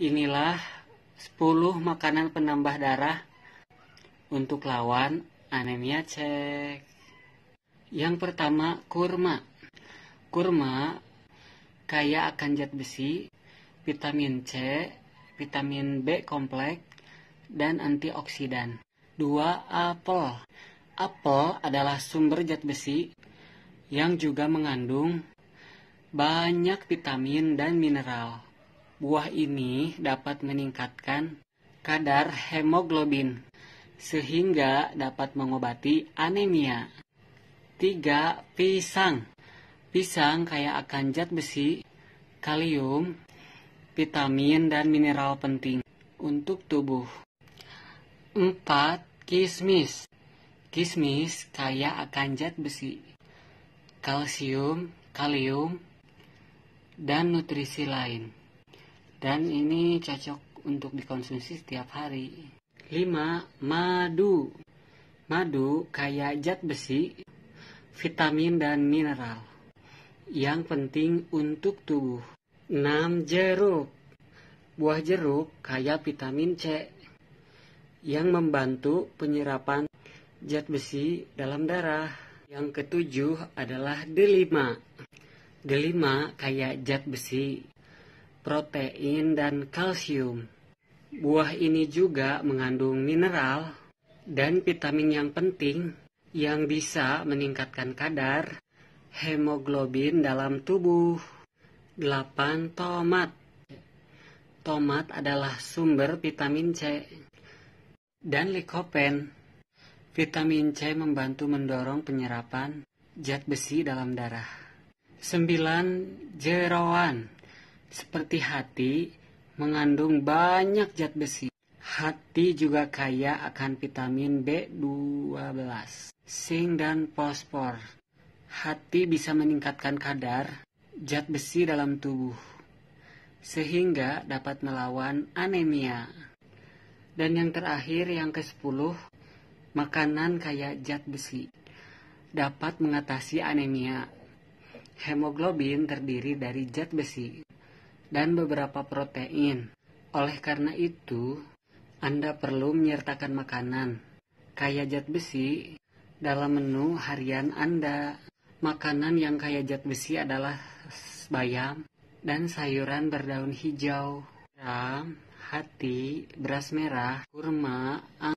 Inilah 10 makanan penambah darah untuk lawan anemia cek. Yang pertama, kurma. Kurma kaya akan zat besi, vitamin C, vitamin B kompleks, dan antioksidan. Dua, apel. Apel adalah sumber zat besi yang juga mengandung banyak vitamin dan mineral. Buah ini dapat meningkatkan kadar hemoglobin sehingga dapat mengobati anemia. 3. Pisang Pisang kaya akan zat besi, kalium, vitamin, dan mineral penting untuk tubuh. 4. Kismis Kismis kaya akan zat besi, kalsium, kalium, dan nutrisi lain dan ini cocok untuk dikonsumsi setiap hari. 5. Madu Madu kaya zat besi, vitamin dan mineral yang penting untuk tubuh. 6. Jeruk Buah jeruk kaya vitamin C yang membantu penyerapan zat besi dalam darah. Yang ketujuh adalah delima. Delima kaya zat besi protein, dan kalsium. Buah ini juga mengandung mineral dan vitamin yang penting yang bisa meningkatkan kadar hemoglobin dalam tubuh. 8. Tomat Tomat adalah sumber vitamin C dan likopen. Vitamin C membantu mendorong penyerapan zat besi dalam darah. 9. Jeroan seperti hati, mengandung banyak zat besi. Hati juga kaya akan vitamin B12, zinc dan fosfor. Hati bisa meningkatkan kadar zat besi dalam tubuh sehingga dapat melawan anemia. Dan yang terakhir yang ke-10, makanan kaya zat besi dapat mengatasi anemia. Hemoglobin terdiri dari zat besi dan beberapa protein. Oleh karena itu, Anda perlu menyertakan makanan kaya zat besi dalam menu harian Anda. Makanan yang kaya zat besi adalah bayam dan sayuran berdaun hijau, ram, hati, beras merah, kurma,